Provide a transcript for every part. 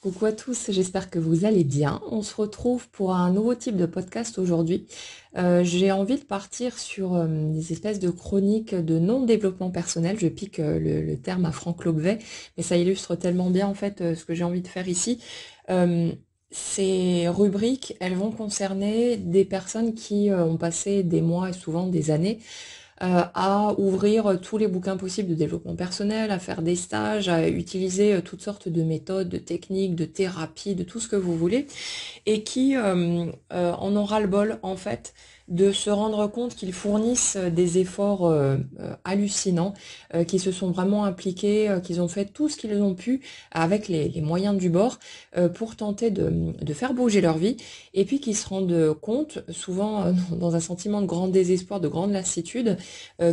Coucou à tous, j'espère que vous allez bien. On se retrouve pour un nouveau type de podcast aujourd'hui. Euh, j'ai envie de partir sur euh, des espèces de chroniques de non-développement personnel. Je pique euh, le, terme à Franck Lobvet, mais ça illustre tellement bien en fait ce que j'ai envie de faire ici. ces rubriques, elles vont concerner des personnes qui ont passé des mois et souvent des années euh, à ouvrir tous les bouquins possibles de développement personnel, à faire des stages, à utiliser euh, toutes sortes de méthodes, de techniques, de thérapies, de tout ce que vous voulez, et qui euh, en aura le bol en fait de se rendre compte qu'ils fournissent euh, des efforts euh, euh, hallucinants, qu'ils se sont vraiment impliqués, qu'ils ont fait tout ce qu'ils ont pu avec les, moyens du bord pour tenter de, faire bouger leur vie, et puis qu'ils se rendent compte, souvent dans un sentiment de grand désespoir, de grande lassitude,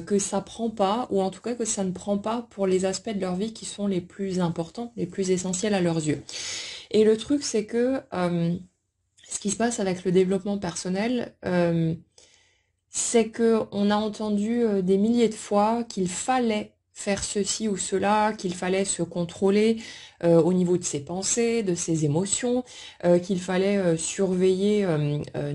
que ça prend pas, ou en tout cas que ça ne prend pas pour les aspects de leur vie qui sont les plus importants, les plus essentiels à leurs yeux. Et le truc, c'est que ce qui se passe avec le développement personnel, euh, c'est qu'on a entendu euh, des milliers de fois qu'il fallait faire ceci ou cela, qu'il fallait se contrôler euh, au niveau de ses pensées, de ses émotions, euh, qu'il fallait surveiller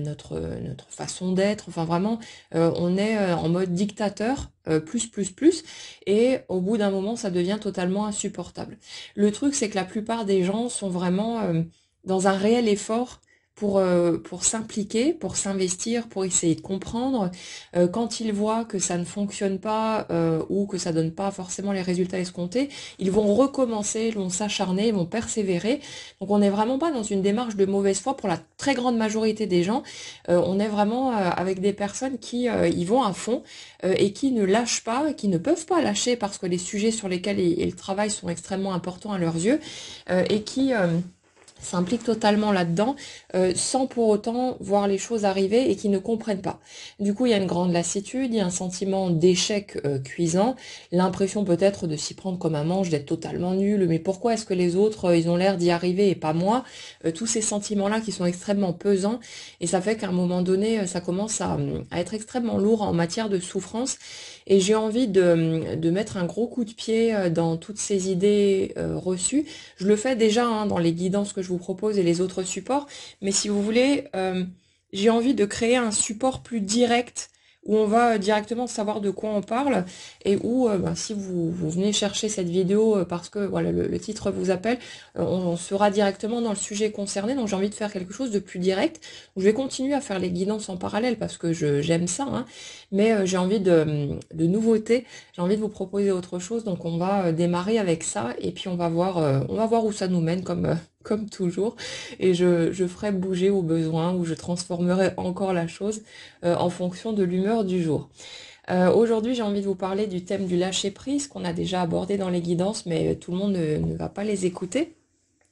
notre, notre façon d'être. Enfin vraiment, on est en mode dictateur, plus, plus, plus, et au bout d'un moment, ça devient totalement insupportable. Le truc, c'est que la plupart des gens sont vraiment dans un réel effort pour, euh, pour s'impliquer, pour s'investir, pour essayer de comprendre. Euh, quand ils voient que ça ne fonctionne pas euh, ou que ça donne pas forcément les résultats escomptés, ils vont recommencer, ils vont s'acharner, ils vont persévérer. Donc on n'est vraiment pas dans une démarche de mauvaise foi pour la très grande majorité des gens. on est vraiment avec des personnes qui y vont à fond et qui ne lâchent pas, qui ne peuvent pas lâcher parce que les sujets sur lesquels ils, ils travaillent sont extrêmement importants à leurs yeux et qui s'implique totalement là-dedans euh, sans pour autant voir les choses arriver et qu'ils ne comprennent pas. Du coup, il y a une grande lassitude, il y a un sentiment d'échec euh, cuisant, l'impression peut-être de s'y prendre comme un manche, d'être totalement nul, mais pourquoi est-ce que les autres, euh, ils ont l'air d'y arriver et pas moi Tous ces sentiments-là qui sont extrêmement pesants et ça fait qu'à un moment donné, ça commence à, être extrêmement lourd en matière de souffrance et j'ai envie de, mettre un gros coup de pied dans toutes ces idées reçues. Je le fais déjà hein, dans les guidances que je vous propose et les autres supports. Mais si vous voulez, euh, j'ai envie de créer un support plus direct où on va euh, directement savoir de quoi on parle et où euh, ben, si vous, venez chercher cette vidéo parce que voilà le, titre vous appelle, on, sera directement dans le sujet concerné. Donc j'ai envie de faire quelque chose de plus direct. Je vais continuer à faire les guidances en parallèle parce que je j'aime ça, hein. mais j'ai envie de, de nouveautés, j'ai envie de vous proposer autre chose. Donc on va démarrer avec ça et puis on va voir, on va voir où ça nous mène comme, comme toujours, et je, je, ferai bouger au besoin ou je transformerai encore la chose euh, en fonction de l'humeur du jour. Euh, aujourd'hui, j'ai envie de vous parler du thème du lâcher-prise qu'on a déjà abordé dans les guidances, mais tout le monde ne va pas les écouter.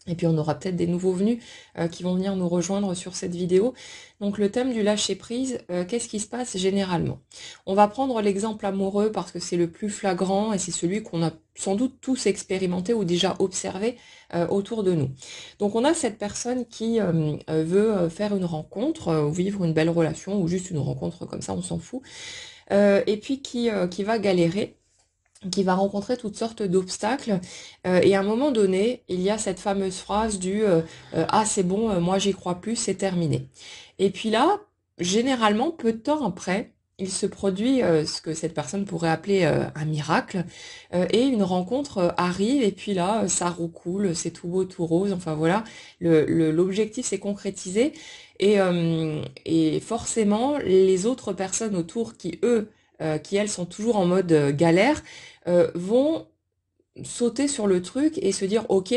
Et puis on aura peut-être des nouveaux venus euh, qui vont venir nous rejoindre sur cette vidéo. Donc le thème du lâcher prise, euh, qu'est-ce qui se passe généralement On va prendre l'exemple amoureux parce que c'est le plus flagrant et c'est celui qu'on a sans doute tous expérimenté ou déjà observé euh, autour de nous. Donc on a cette personne qui veut faire une rencontre, ou vivre une belle relation, ou juste une rencontre comme ça, on s'en fout, et puis qui, qui va galérer qui va rencontrer toutes sortes d'obstacles. Euh, et à un moment donné, il y a cette fameuse phrase du euh, euh, Ah c'est bon, moi j'y crois plus, c'est terminé ⁇ Et puis là, généralement, peu de temps après, il se produit ce que cette personne pourrait appeler un miracle, et une rencontre arrive, et puis là, ça recoule, c'est tout beau, tout rose, enfin voilà, l'objectif s'est concrétisé, et, et forcément, les autres personnes autour qui, eux, euh, qui elles sont toujours en mode euh, galère, euh, vont sauter sur le truc et se dire ok,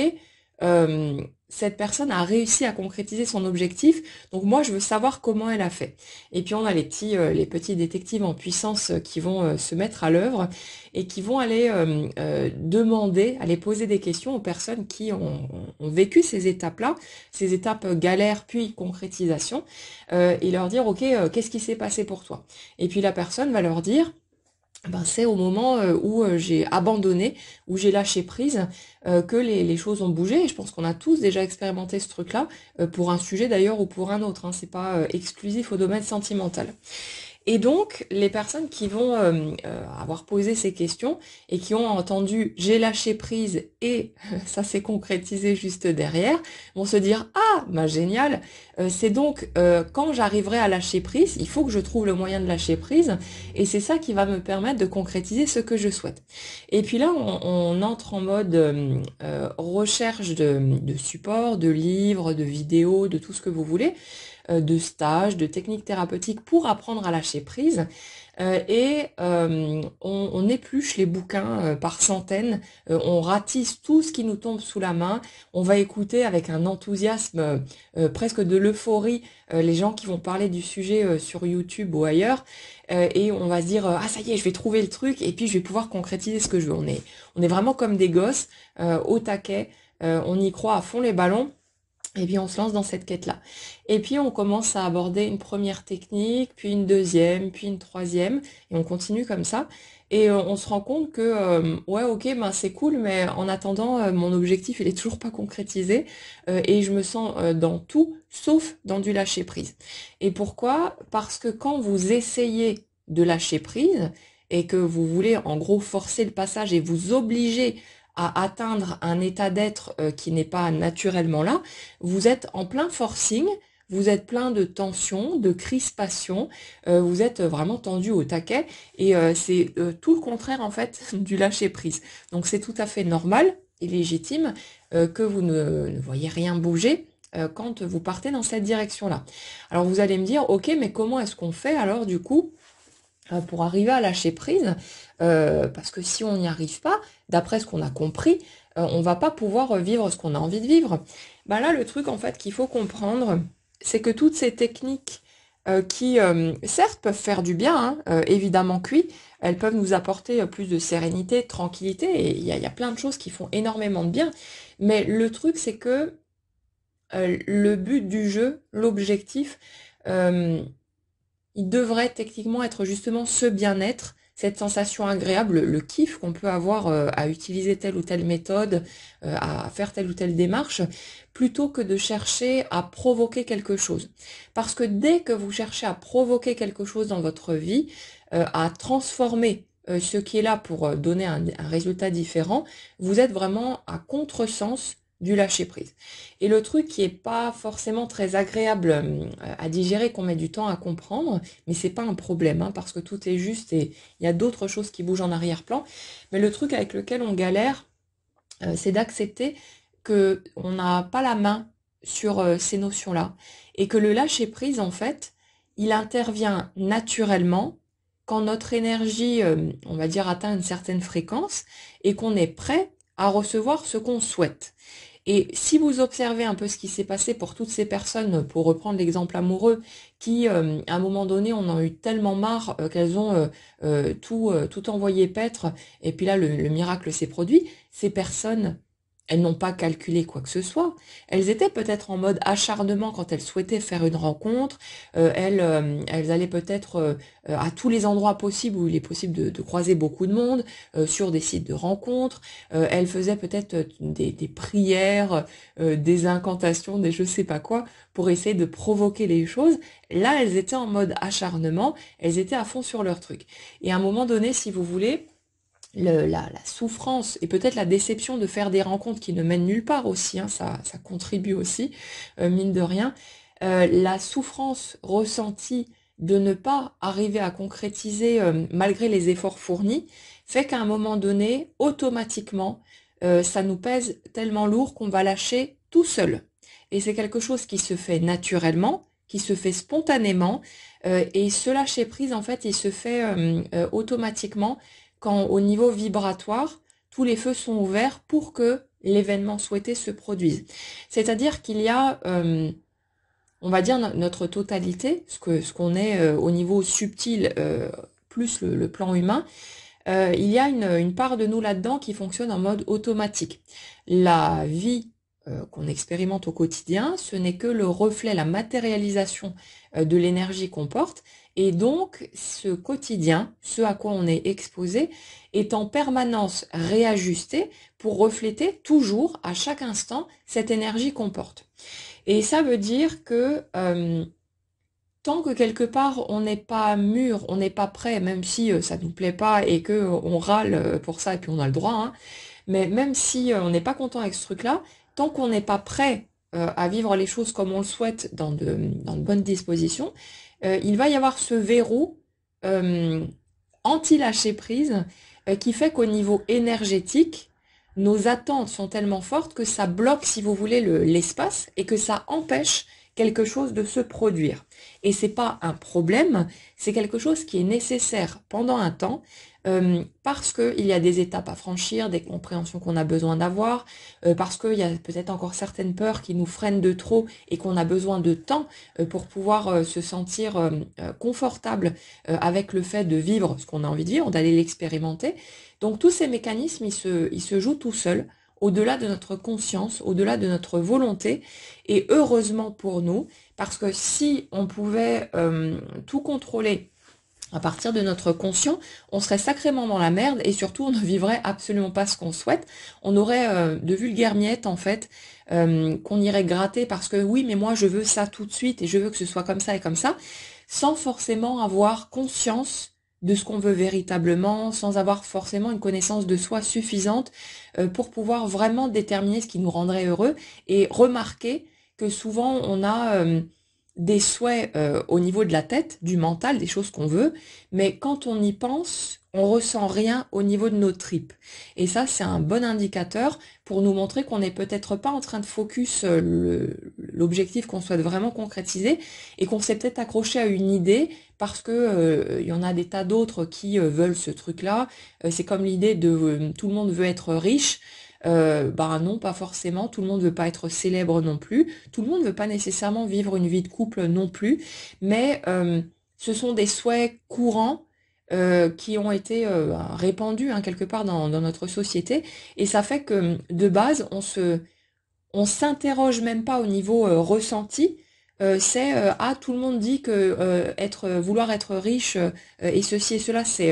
cette personne a réussi à concrétiser son objectif, donc moi je veux savoir comment elle a fait. Et puis on a les petits, euh, les petits détectives en puissance euh, qui vont euh, se mettre à l'œuvre et qui vont aller demander, aller poser des questions aux personnes qui ont, ont vécu ces étapes-là, ces étapes galères puis concrétisation, et leur dire ok qu'est-ce qui s'est passé pour toi. Et puis la personne va leur dire ben c'est au moment euh, où euh, j'ai abandonné, où j'ai lâché prise, euh, que les, choses ont bougé. Et je pense qu'on a tous déjà expérimenté ce truc-là, pour un sujet d'ailleurs ou pour un autre. Ce hein. C'est pas exclusif au domaine sentimental. Et donc, les personnes qui vont euh, euh, avoir posé ces questions et qui ont entendu j'ai lâché prise et euh, ça s'est concrétisé juste derrière, vont se dire ah, bah génial, c'est donc quand j'arriverai à lâcher prise, il faut que je trouve le moyen de lâcher prise et c'est ça qui va me permettre de concrétiser ce que je souhaite. Et puis là, on, entre en mode recherche de support, de livres, de vidéos, de tout ce que vous voulez. Euh, de stages, de techniques thérapeutiques pour apprendre à lâcher prise. Euh, et euh, on, épluche les bouquins par centaines, on ratisse tout ce qui nous tombe sous la main, on va écouter avec un enthousiasme presque de l'euphorie les gens qui vont parler du sujet sur YouTube ou ailleurs et on va se dire ah ça y est je vais trouver le truc et puis je vais pouvoir concrétiser ce que je veux on est on est vraiment comme des gosses au taquet on y croit à fond les ballons et eh puis on se lance dans cette quête-là. Et puis on commence à aborder une première technique, puis une deuxième, puis une troisième, et on continue comme ça. Et euh, on se rend compte que euh, ouais ok ben c'est cool mais en attendant euh, mon objectif il est toujours pas concrétisé et je me sens dans tout sauf dans du lâcher prise. Et pourquoi Parce que quand vous essayez de lâcher prise et que vous voulez en gros forcer le passage et vous obliger à atteindre un état d'être euh, qui n'est pas naturellement là, vous êtes en plein forcing, vous êtes plein de tensions, de crispation, euh, vous êtes euh, vraiment tendu au taquet et c'est tout le contraire en fait du lâcher prise. Donc c'est tout à fait normal et légitime que vous ne, voyez rien bouger quand vous partez dans cette direction-là. Alors vous allez me dire, ok, mais comment est-ce qu'on fait alors du coup euh, pour arriver à lâcher prise, euh, parce que si on n'y arrive pas, d'après ce qu'on a compris, on euh, on va pas pouvoir vivre ce qu'on a envie de vivre. Ben là, le truc en fait qu'il faut comprendre, c'est que toutes ces techniques qui, certes, peuvent faire du bien, hein, évidemment cuit, elles peuvent nous apporter plus de sérénité, de tranquillité, et il y, y a, plein de choses qui font énormément de bien. Mais le truc, c'est que le but du jeu, l'objectif, il devrait techniquement être justement ce bien-être, cette sensation agréable, le kiff qu'on peut avoir euh, à utiliser telle ou telle méthode, euh, à faire telle ou telle démarche, plutôt que de chercher à provoquer quelque chose. Parce que dès que vous cherchez à provoquer quelque chose dans votre vie, euh, à transformer ce qui est là pour donner un, résultat différent, vous êtes vraiment à contresens du lâcher prise. Et le truc qui est pas forcément très agréable euh, à digérer, qu'on met du temps à comprendre, mais c'est pas un problème hein, parce que tout est juste et il y a d'autres choses qui bougent en arrière-plan. Mais le truc avec lequel on galère, euh, c'est d'accepter que on n'a pas la main sur euh, ces notions-là et que le lâcher prise, en fait, il intervient naturellement quand notre énergie, on va dire, atteint une certaine fréquence et qu'on est prêt à recevoir ce qu'on souhaite. Et si vous observez un peu ce qui s'est passé pour toutes ces personnes, pour reprendre l'exemple amoureux, qui euh, à un moment donné on en a eu tellement marre euh, qu'elles ont euh, tout, tout envoyé paître, et puis là le miracle s'est produit, ces personnes elles n'ont pas calculé quoi que ce soit. Elles étaient peut-être en mode acharnement quand elles souhaitaient faire une rencontre. Euh, elles, euh, elles allaient peut-être euh, à tous les endroits possibles où il est possible de, croiser beaucoup de monde, sur des sites de rencontres. elles faisaient peut-être des, des, prières, des incantations, des je sais pas quoi, pour essayer de provoquer les choses. Là, elles étaient en mode acharnement. Elles étaient à fond sur leur truc. Et à un moment donné, si vous voulez, la, souffrance et peut-être la déception de faire des rencontres qui ne mènent nulle part aussi, hein, ça, ça, contribue aussi, euh, mine de rien, euh, la souffrance ressentie de ne pas arriver à concrétiser euh, malgré les efforts fournis, fait qu'à un moment donné, automatiquement, ça nous pèse tellement lourd qu'on va lâcher tout seul. Et c'est quelque chose qui se fait naturellement, qui se fait spontanément, et ce lâcher prise, en fait, il se fait automatiquement quand au niveau vibratoire, tous les feux sont ouverts pour que l'événement souhaité se produise. C'est-à-dire qu'il y a, euh, on va dire, notre totalité, ce qu'on est euh, au niveau subtil, euh, plus le, plan humain, il y a une, une part de nous là-dedans qui fonctionne en mode automatique. La vie qu'on expérimente au quotidien, ce n'est que le reflet, la matérialisation de l'énergie qu'on porte, et donc, ce quotidien, ce à quoi on est exposé, est en permanence réajusté pour refléter toujours, à chaque instant, cette énergie qu'on porte. Et ça veut dire que euh, tant que quelque part on n'est pas mûr, on n'est pas prêt, même si euh, ça ne nous plaît pas et que euh, on râle pour ça et puis on a le droit, hein, mais même si on n'est pas content avec ce truc-là, tant qu'on n'est pas prêt à vivre les choses comme on le souhaite dans de bonnes dispositions, euh, il va y avoir ce verrou euh, anti-lâcher prise euh, qui fait qu'au niveau énergétique, nos attentes sont tellement fortes que ça bloque, si vous voulez, l'espace et que ça empêche quelque chose de se produire. Et ce n'est pas un problème, c'est quelque chose qui est nécessaire pendant un temps, euh, parce qu'il y a des étapes à franchir, des compréhensions qu'on a besoin d'avoir, euh, parce qu'il y a peut-être encore certaines peurs qui nous freinent de trop et qu'on a besoin de temps euh, pour pouvoir se sentir confortable avec le fait de vivre ce qu'on a envie de vivre, d'aller l'expérimenter. Donc tous ces mécanismes, ils se, jouent tout seuls au-delà de notre conscience, au-delà de notre volonté, et heureusement pour nous, parce que si on pouvait tout contrôler à partir de notre conscient, on serait sacrément dans la merde et surtout on ne vivrait absolument pas ce qu'on souhaite. On aurait euh, de vulgaires miettes en fait euh, qu'on irait gratter parce que oui mais moi je veux ça tout de suite et je veux que ce soit comme ça et comme ça, sans forcément avoir conscience de ce qu'on veut véritablement, sans avoir forcément une connaissance de soi suffisante euh, pour pouvoir vraiment déterminer ce qui nous rendrait heureux et remarquer que souvent on a des souhaits euh, au niveau de la tête, du mental, des choses qu'on veut, mais quand on y pense, on ressent rien au niveau de nos tripes. Et ça, c'est un bon indicateur pour nous montrer qu'on n'est peut-être pas en train de focus euh, l'objectif qu'on souhaite vraiment concrétiser et qu'on s'est peut-être accroché à une idée parce que euh, il y en a des tas d'autres qui veulent ce truc-là. c'est comme l'idée de tout le monde veut être riche. Euh, bah non, pas forcément. Tout le monde ne veut pas être célèbre non plus. Tout le monde ne veut pas nécessairement vivre une vie de couple non plus. Mais euh, ce sont des souhaits courants euh, qui ont été répandus hein, quelque part dans, notre société. Et ça fait que de base, on se, on s'interroge même pas au niveau ressenti. c'est ah tout le monde dit que être vouloir être riche et ceci et cela c'est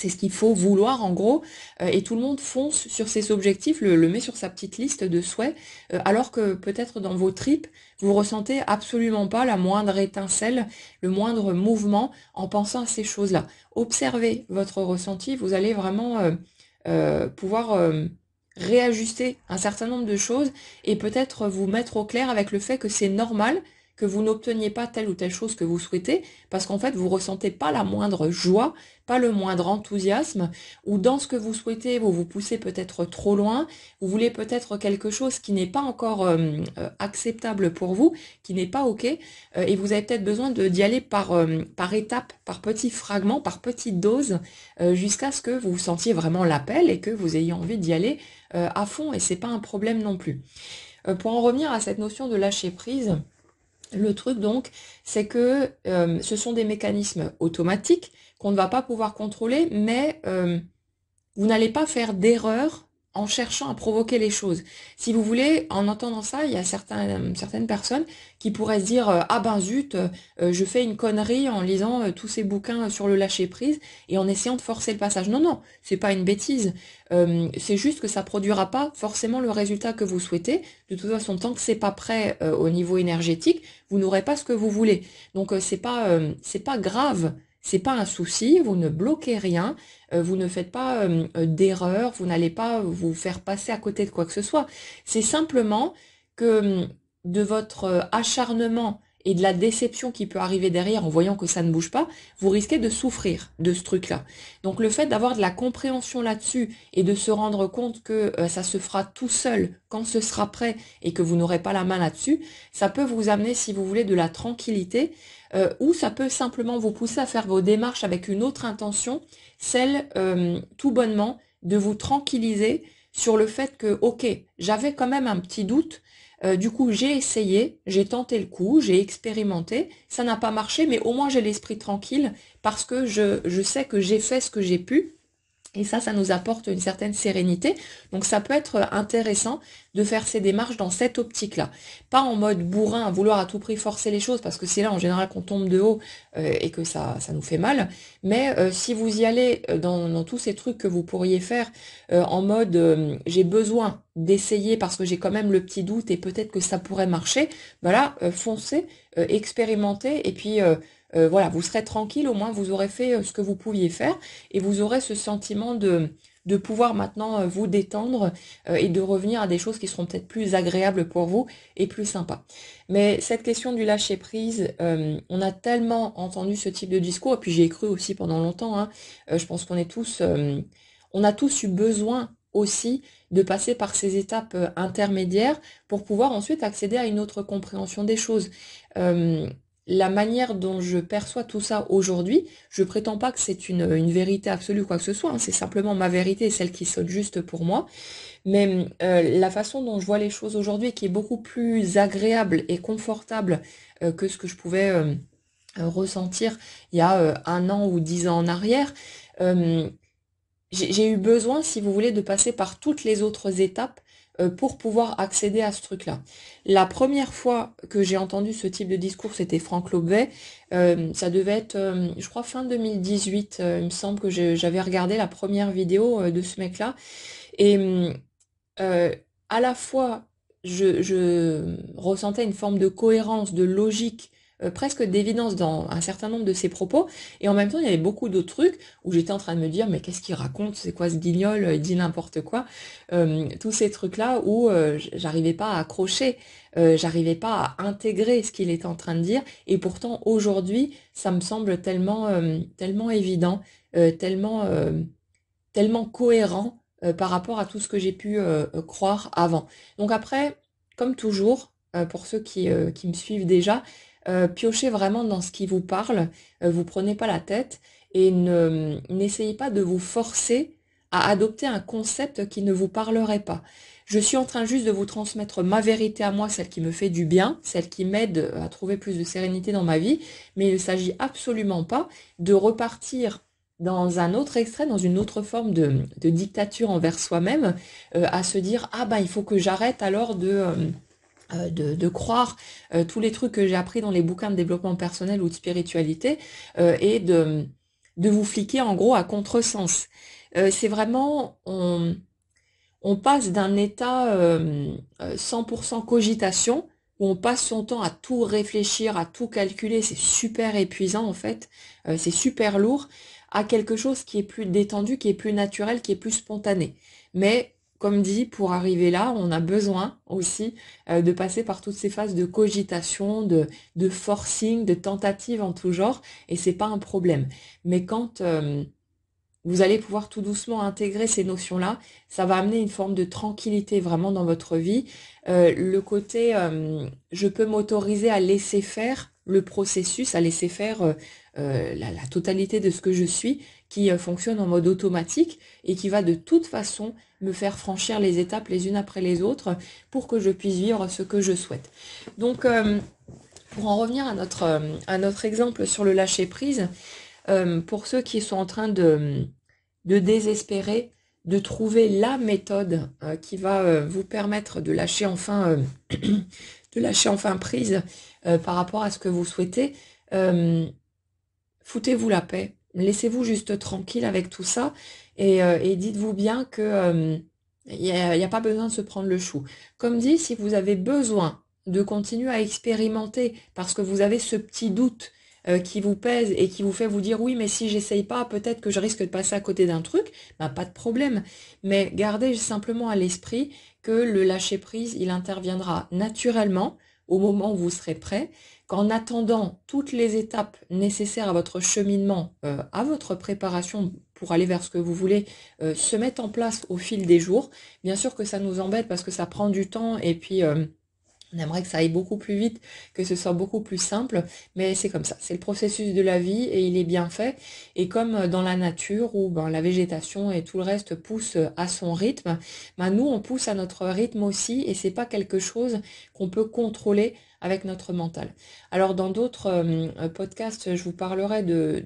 c'est ce qu'il faut vouloir en gros, euh, et tout le monde fonce sur ses objectifs, le, met sur sa petite liste de souhaits, euh, alors que peut-être dans vos tripes, vous ressentez absolument pas la moindre étincelle, le moindre mouvement en pensant à ces choses-là. Observez votre ressenti, vous allez vraiment euh, pouvoir réajuster un certain nombre de choses et peut-être vous mettre au clair avec le fait que c'est normal que vous n'obteniez pas telle ou telle chose que vous souhaitez, parce qu'en fait, vous ressentez pas la moindre joie, pas le moindre enthousiasme, ou dans ce que vous souhaitez, vous vous poussez peut-être trop loin, vous voulez peut-être quelque chose qui n'est pas encore euh, euh, acceptable pour vous, qui n'est pas OK, euh, et vous avez peut-être besoin d'y aller par, par étapes, par petits fragments, par petites doses, jusqu'à ce que vous sentiez vraiment l'appel et que vous ayez envie d'y aller à fond, et ce n'est pas un problème non plus. pour en revenir à cette notion de lâcher prise, le truc donc, c'est que euh, ce sont des mécanismes automatiques qu'on ne va pas pouvoir contrôler, mais euh, vous n'allez pas faire d'erreur en cherchant à provoquer les choses. Si vous voulez, en entendant ça, il y a euh, certaines personnes qui pourraient se dire euh, ah ben zut, euh, je fais une connerie en lisant tous ces bouquins sur le lâcher prise et en essayant de forcer le passage. Non non, c'est pas une bêtise. c'est juste que ça produira pas forcément le résultat que vous souhaitez. De toute façon, tant que c'est pas prêt au niveau énergétique, vous n'aurez pas ce que vous voulez. Donc c'est pas c'est pas grave c'est pas un souci, vous ne bloquez rien, euh, vous ne faites pas euh, euh, d'erreur, vous n'allez pas vous faire passer à côté de quoi que ce soit. C'est simplement que hum, de votre acharnement et de la déception qui peut arriver derrière en voyant que ça ne bouge pas, vous risquez de souffrir de ce truc-là. Donc le fait d'avoir de la compréhension là-dessus et de se rendre compte que euh, ça se fera tout seul quand ce sera prêt et que vous n'aurez pas la main là-dessus, ça peut vous amener, si vous voulez, de la tranquillité euh, ou ça peut simplement vous pousser à faire vos démarches avec une autre intention, celle euh, tout bonnement de vous tranquilliser sur le fait que, ok, j'avais quand même un petit doute, euh, du coup, j'ai essayé, j'ai tenté le coup, j'ai expérimenté, ça n'a pas marché, mais au moins j'ai l'esprit tranquille parce que je, je sais que j'ai fait ce que j'ai pu et ça, ça nous apporte une certaine sérénité. Donc ça peut être euh, intéressant de faire ces démarches dans cette optique-là. Pas en mode bourrin, à vouloir à tout prix forcer les choses, parce que c'est là en général qu'on tombe de haut euh, et que ça, ça nous fait mal. Mais euh, si vous y allez dans, tous ces trucs que vous pourriez faire en mode j'ai besoin d'essayer parce que j'ai quand même le petit doute et peut-être que ça pourrait marcher, voilà, bah foncer, foncez, expérimentez et puis euh, voilà, vous serez tranquille, au moins vous aurez fait euh, ce que vous pouviez faire et vous aurez ce sentiment de, de pouvoir maintenant euh, vous détendre et de revenir à des choses qui seront peut-être plus agréables pour vous et plus sympas. Mais cette question du lâcher prise, on a tellement entendu ce type de discours, et puis j'ai cru aussi pendant longtemps, hein. je pense qu'on est tous, on a tous eu besoin aussi de passer par ces étapes intermédiaires pour pouvoir ensuite accéder à une autre compréhension des choses la manière dont je perçois tout ça aujourd'hui, je prétends pas que c'est une, vérité absolue quoi que ce soit, hein. c'est simplement ma vérité, et celle qui saute juste pour moi, mais euh, la façon dont je vois les choses aujourd'hui qui est beaucoup plus agréable et confortable euh, que ce que je pouvais euh, ressentir il y a un an ou dix ans en arrière, j'ai eu besoin, si vous voulez, de passer par toutes les autres étapes euh, pour pouvoir accéder à ce truc-là. La première fois que j'ai entendu ce type de discours, c'était Franck Lobet. Euh, ça devait être, euh, je crois, fin 2018. il me semble que j'avais regardé la première vidéo de ce mec-là. Et à la fois, je, ressentais une forme de cohérence, de logique euh, presque d'évidence dans un certain nombre de ses propos. Et en même temps, il y avait beaucoup d'autres trucs où j'étais en train de me dire, mais qu'est-ce qu'il raconte C'est quoi ce guignol Il dit n'importe quoi. Euh, tous ces trucs-là où euh, j'arrivais pas à accrocher, j'arrivais pas à intégrer ce qu'il était en train de dire. Et pourtant, aujourd'hui, ça me semble tellement, tellement évident, tellement, tellement cohérent par rapport à tout ce que j'ai pu croire avant. Donc après, comme toujours, pour ceux qui me suivent déjà, euh, piochez vraiment dans ce qui vous parle, euh, vous prenez pas la tête et ne, n'essayez pas de vous forcer à adopter un concept qui ne vous parlerait pas. Je suis en train juste de vous transmettre ma vérité à moi, celle qui me fait du bien, celle qui m'aide à trouver plus de sérénité dans ma vie, mais il ne s'agit absolument pas de repartir dans un autre extrait, dans une autre forme de, dictature envers soi-même, euh, à se dire ah ben il faut que j'arrête alors de euh, de, croire euh, tous les trucs que j'ai appris dans les bouquins de développement personnel ou de spiritualité euh, et de, de vous fliquer en gros à contresens. Euh, c'est vraiment, on, on passe d'un état 100% cogitation où on passe son temps à tout réfléchir, à tout calculer, c'est super épuisant en fait, c'est super lourd, à quelque chose qui est plus détendu, qui est plus naturel, qui est plus spontané. Mais comme dit, pour arriver là, on a besoin aussi euh, de passer par toutes ces phases de cogitation, de, forcing, de tentative en tout genre, et c'est pas un problème. Mais quand euh, vous allez pouvoir tout doucement intégrer ces notions-là, ça va amener une forme de tranquillité vraiment dans votre vie. Euh, le côté je peux m'autoriser à laisser faire le processus, à laisser faire la totalité de ce que je suis, qui euh, fonctionne en mode automatique et qui va de toute façon me faire franchir les étapes les unes après les autres pour que je puisse vivre ce que je souhaite. Donc, euh, pour en revenir à notre, euh, exemple sur le lâcher-prise, pour ceux qui sont en train de, de désespérer, de trouver la méthode qui va vous permettre de lâcher enfin, de lâcher enfin prise par rapport à ce que vous souhaitez, foutez-vous la paix, Laissez-vous juste tranquille avec tout ça et, euh, dites-vous bien que il euh, n'y a, pas besoin de se prendre le chou. Comme dit, si vous avez besoin de continuer à expérimenter parce que vous avez ce petit doute euh, qui vous pèse et qui vous fait vous dire oui, mais si j'essaye pas, peut-être que je risque de passer à côté d'un truc, bah, pas de problème. Mais gardez simplement à l'esprit que le lâcher prise, il interviendra naturellement au moment où vous serez prêt qu'en attendant toutes les étapes nécessaires à votre cheminement, euh, à votre préparation pour aller vers ce que vous voulez, euh, se mettent en place au fil des jours, bien sûr que ça nous embête parce que ça prend du temps et puis... Euh, on aimerait que ça aille beaucoup plus vite, que ce soit beaucoup plus simple, mais c'est comme ça. C'est le processus de la vie et il est bien fait. Et comme euh, dans la nature où ben, la végétation et tout le reste poussent euh, à son rythme, ben, nous on pousse à notre rythme aussi et c'est pas quelque chose qu'on peut contrôler avec notre mental. Alors dans d'autres euh, podcasts, je vous parlerai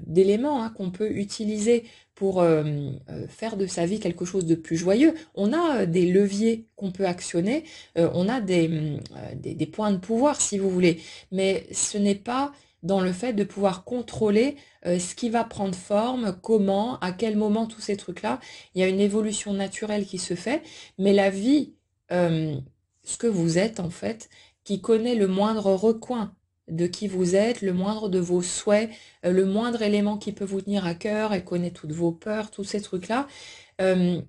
d'éléments hein, qu'on peut utiliser pour euh, euh, faire de sa vie quelque chose de plus joyeux. On a euh, des leviers qu'on peut actionner, on a des, des, points de pouvoir si vous voulez, mais ce n'est pas dans le fait de pouvoir contrôler ce qui va prendre forme, comment, à quel moment, tous ces trucs-là. Il y a une évolution naturelle qui se fait, mais la vie, ce que vous êtes en fait, qui connaît le moindre recoin de qui vous êtes, le moindre de vos souhaits, euh, le moindre élément qui peut vous tenir à cœur, elle connaît toutes vos peurs, tous ces trucs-là, euh,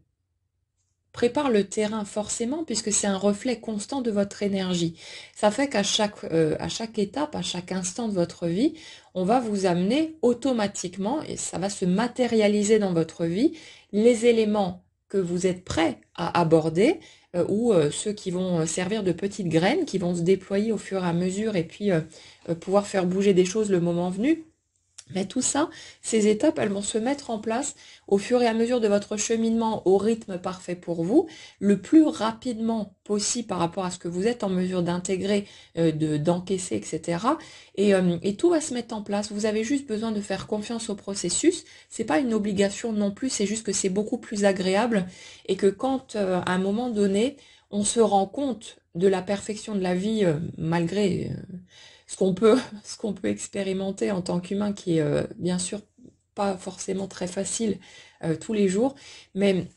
prépare le terrain forcément puisque c'est un reflet constant de votre énergie. Ça fait qu'à chaque, euh, à chaque étape, à chaque instant de votre vie, on va vous amener automatiquement, et ça va se matérialiser dans votre vie, les éléments que vous êtes prêt à aborder, euh, ou euh, ceux qui vont euh, servir de petites graines, qui vont se déployer au fur et à mesure et puis pouvoir faire bouger des choses le moment venu. Mais tout ça, ces étapes, elles vont se mettre en place au fur et à mesure de votre cheminement au rythme parfait pour vous, le plus rapidement possible par rapport à ce que vous êtes en mesure d'intégrer, euh, de d'encaisser, etc. Et, euh, et, tout va se mettre en place. Vous avez juste besoin de faire confiance au processus. C'est pas une obligation non plus, c'est juste que c'est beaucoup plus agréable et que quand euh, à un moment donné, on se rend compte de la perfection de la vie malgré ce qu'on peut, ce peut expérimenter en tant qu'humain, qui est euh, bien sûr pas forcément très facile euh, tous les jours, mais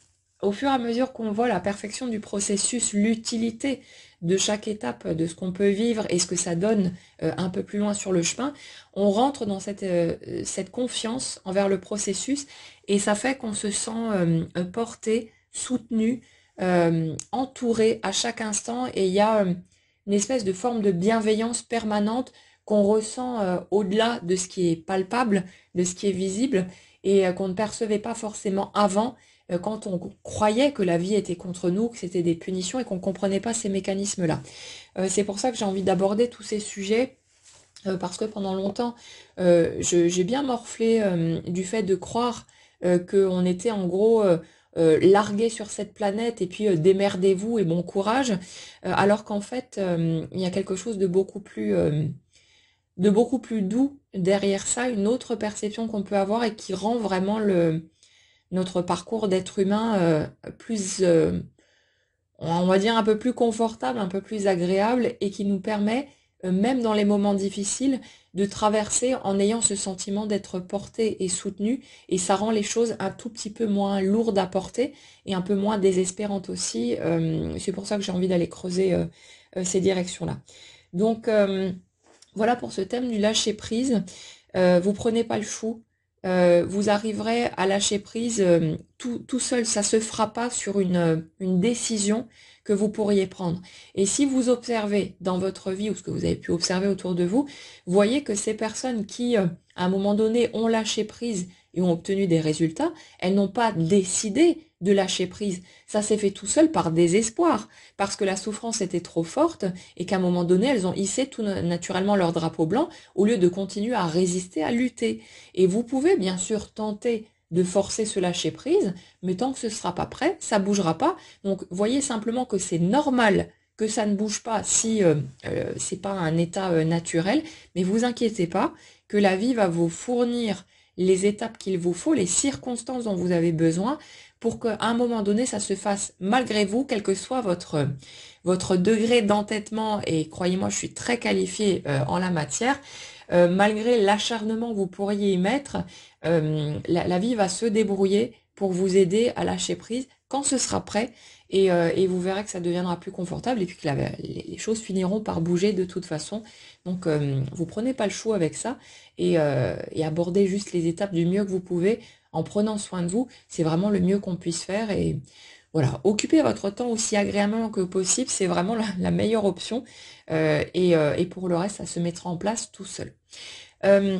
au fur et à mesure qu'on voit la perfection du processus, l'utilité de chaque étape, euh, de ce qu'on peut vivre et ce que ça donne un peu plus loin sur le chemin, on rentre dans cette, confiance envers le processus et ça fait qu'on se sent porté, soutenu, entouré à chaque instant et il y a une espèce de forme de bienveillance permanente qu'on ressent euh, au-delà de ce qui est palpable, de ce qui est visible, et euh, qu'on ne percevait pas forcément avant euh, quand on croyait que la vie était contre nous, que c'était des punitions et qu'on ne comprenait pas ces mécanismes-là. c'est pour ça que j'ai envie d'aborder tous ces sujets. parce que pendant longtemps, j'ai bien morflé du fait de croire qu'on était en gros euh, « Larguez sur cette planète et puis euh, démerdez-vous et bon courage, euh, alors qu'en fait, il y a quelque chose de beaucoup plus de beaucoup plus doux derrière ça, une autre perception qu'on peut avoir et qui rend vraiment le notre parcours d'être humain plus on va dire un peu plus confortable, un peu plus agréable et qui nous permet euh, même dans les moments difficiles, de traverser en ayant ce sentiment d'être porté et soutenu. Et ça rend les choses un tout petit peu moins lourdes à porter et un peu moins désespérantes aussi. Euh, c'est pour ça que j'ai envie d'aller creuser euh, ces directions-là. Donc voilà pour ce thème du lâcher prise. vous prenez pas le fou, vous arriverez à lâcher prise tout, seul, ça se fera pas sur une décision, que vous pourriez prendre. Et si vous observez dans votre vie ou ce que vous avez pu observer autour de vous, voyez que ces personnes qui, euh, à un moment donné, ont lâché prise et ont obtenu des résultats, elles n'ont pas décidé de lâcher prise. Ça s'est fait tout seul par désespoir, parce que la souffrance était trop forte et qu'à un moment donné, elles ont hissé tout naturellement leur drapeau blanc au lieu de continuer à résister, à lutter. Et vous pouvez bien sûr tenter de forcer ce lâcher prise, mais tant que ce ne sera pas prêt, ça ne bougera pas. Donc voyez simplement que c'est normal que ça ne bouge pas si euh, euh, ce n'est pas un état euh, naturel, mais vous inquiétez pas que la vie va vous fournir les étapes qu'il vous faut, les circonstances dont vous avez besoin pour qu'à un moment donné, ça se fasse malgré vous, quel que soit votre, votre degré d'entêtement. Et croyez-moi, je suis très qualifiée en la matière. Euh, malgré l'acharnement que vous pourriez y mettre, euh, la, vie va se débrouiller pour vous aider à lâcher prise quand ce sera prêt et, euh, vous verrez que ça deviendra plus confortable et puis que les, choses finiront par bouger de toute façon. Donc vous prenez pas le chou avec ça et, et abordez juste les étapes du mieux que vous pouvez en prenant soin de vous. C'est vraiment le mieux qu'on puisse faire et voilà, occuper votre temps aussi agréablement que possible, c'est vraiment la, meilleure option. Euh, euh, et, pour le reste, ça se mettra en place tout seul. Euh,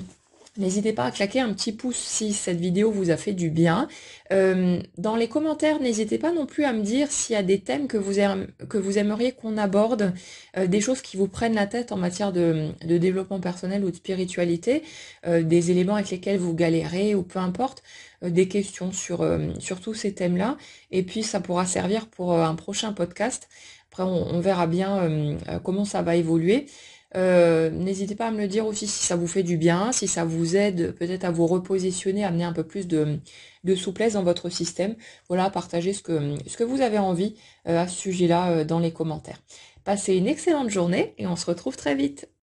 n'hésitez pas à claquer un petit pouce si cette vidéo vous a fait du bien. dans les commentaires, n'hésitez pas non plus à me dire s'il y a des thèmes que vous, aimeriez qu'on aborde, des choses qui vous prennent la tête en matière de, développement personnel ou de spiritualité, des éléments avec lesquels vous galérez ou peu importe. Euh, des questions sur, euh, sur tous ces thèmes-là. Et puis, ça pourra servir pour euh, un prochain podcast. Après, on, verra bien comment ça va évoluer. N'hésitez pas à me le dire aussi si ça vous fait du bien, si ça vous aide peut-être à vous repositionner, à amener un peu plus de, de, souplesse dans votre système. Voilà, partagez ce que, ce que vous avez envie à ce sujet-là dans les commentaires. Passez une excellente journée et on se retrouve très vite.